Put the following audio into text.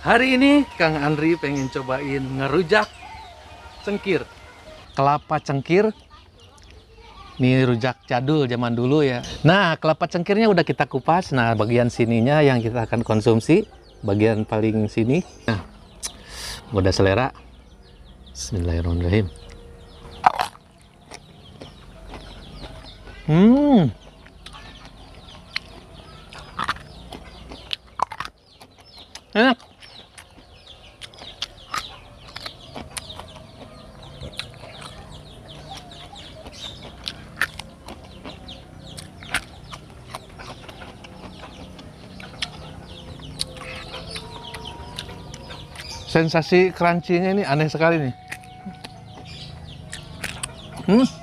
Hari ini Kang Andri pengen cobain ngerujak cengkir. Kelapa cengkir. Ini rujak jadul zaman dulu ya. Nah, kelapa cengkirnya udah kita kupas. Nah, bagian sininya yang kita akan konsumsi, bagian paling sini. Nah, udah selera. Bismillahirrahmanirrahim. Hmm. Enak. sensasi crunchy-nya ini aneh sekali nih. Hmm.